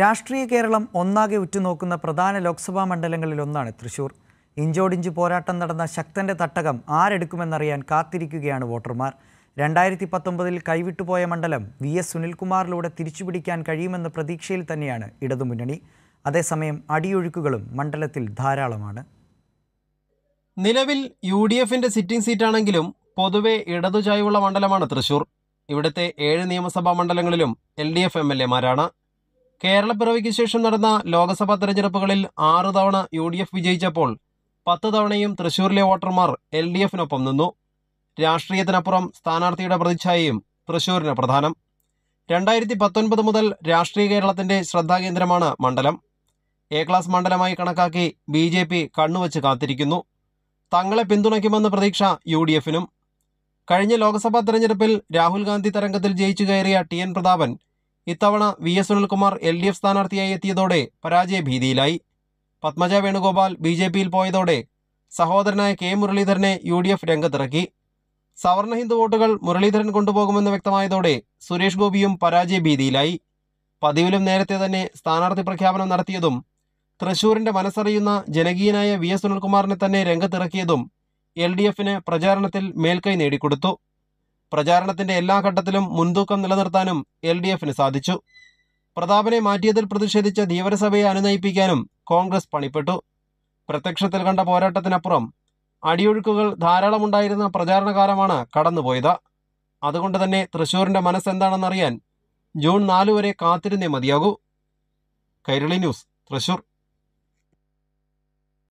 രാഷ്ട്രീയ കേരളം ഒന്നാകെ ഉറ്റുനോക്കുന്ന പ്രധാന ലോക്സഭാ മണ്ഡലങ്ങളിലൊന്നാണ് തൃശൂർ ഇഞ്ചോടിഞ്ച് പോരാട്ടം നടന്ന ശക്തന്റെ തട്ടകം ആരെടുക്കുമെന്നറിയാൻ കാത്തിരിക്കുകയാണ് വോട്ടർമാർ രണ്ടായിരത്തി പത്തൊമ്പതിൽ കൈവിട്ടുപോയ മണ്ഡലം വി എസ് സുനിൽകുമാറിലൂടെ തിരിച്ചുപിടിക്കാൻ കഴിയുമെന്ന പ്രതീക്ഷയിൽ തന്നെയാണ് ഇടതുമുന്നണി അതേസമയം അടിയൊഴുക്കുകളും മണ്ഡലത്തിൽ ധാരാളമാണ് നിലവിൽ യു ഡി എഫിന്റെ സിറ്റിംഗ് സീറ്റാണെങ്കിലും പൊതുവെ ഇടതുചായുള്ള മണ്ഡലമാണ് തൃശൂർ ഇവിടുത്തെ ഏഴ് നിയമസഭാ മണ്ഡലങ്ങളിലും L D F M L എമാരാണ് കേരളപ്പിറവിക്ക് ശേഷം നടന്ന ലോക്സഭാ തെരഞ്ഞെടുപ്പുകളിൽ ആറു തവണ യു ഡി എഫ് വിജയിച്ചപ്പോൾ പത്ത് തവണയും തൃശൂരിലെ വോട്ടർമാർ എൽ ഡി എഫിനൊപ്പം നിന്നു രാഷ്ട്രീയത്തിനപ്പുറം സ്ഥാനാർത്ഥിയുടെ പ്രതിച്ഛായയും തൃശൂരിന് പ്രധാനം രണ്ടായിരത്തി പത്തൊൻപത് മുതൽ രാഷ്ട്രീയ കേരളത്തിന്റെ ശ്രദ്ധാകേന്ദ്രമാണ് മണ്ഡലം എ ക്ലാസ് മണ്ഡലമായി കണക്കാക്കി ബി ജെ പി കണ്ണുവച്ച് കാത്തിരിക്കുന്നു തങ്ങളെ പിന്തുണയ്ക്കുമെന്ന് പ്രതീക്ഷ യു ഡി എഫിനും കഴിഞ്ഞ ലോക്സഭാ തെരഞ്ഞെടുപ്പിൽ രാഹുൽ ഗാന്ധി തരംഗത്തിൽ ജയിച്ചു കയറിയ ടി എൻ പ്രതാപൻ ഇത്തവണ V S Sunilkumar L D F സ്ഥാനാർത്ഥിയായി എത്തിയതോടെ പരാജയ ഭീതിയിലായി പത്മജ വേണുഗോപാൽ ബി ജെ പിയിൽ പോയതോടെ സഹോദരനായ കെ മുരളീധരനെ യു ഡി എഫ് രംഗത്തിറക്കി സവർണ ഹിന്ദു വോട്ടുകൾ മുരളീധരൻ കൊണ്ടുപോകുമെന്ന് വ്യക്തമായതോടെ സുരേഷ് ഗോപിയും പരാജയ ഭീതിയിലായി പതിവിലും നേരത്തെ തന്നെ സ്ഥാനാർത്ഥി പ്രഖ്യാപനം നടത്തിയതും തൃശൂരിന്റെ മനസ്സറിയുന്ന ജനകീയനായ വി എസ് സുനിൽകുമാറിനെ തന്നെ രംഗത്തിറക്കിയതും എൽ ഡി എഫിന് പ്രചാരണത്തിൽ മേൽക്കൈ നേടിക്കൊടുത്തു പ്രചാരണത്തിന്റെ എല്ലാ ഘട്ടത്തിലും മുൻതൂക്കം നിലനിർത്താനും എൽ ഡി എഫിന് സാധിച്ചു പ്രതാപനെ മാറ്റിയതിൽ പ്രതിഷേധിച്ച ധീവരസഭയെ അനുനയിപ്പിക്കാനും കോൺഗ്രസ് പണിപ്പെട്ടു പ്രത്യക്ഷത്തിൽ കണ്ട പോരാട്ടത്തിനപ്പുറം അടിയൊഴുക്കുകൾ ധാരാളമുണ്ടായിരുന്ന പ്രചാരണകാലമാണ് കടന്നുപോയത് അതുകൊണ്ട് തന്നെ തൃശൂരിന്റെ മനസ്സെന്താണെന്നറിയാൻ ജൂൺ നാലു വരെ കാത്തിരുന്നേ മതിയാകൂ കൈരളി ന്യൂസ് തൃശൂർ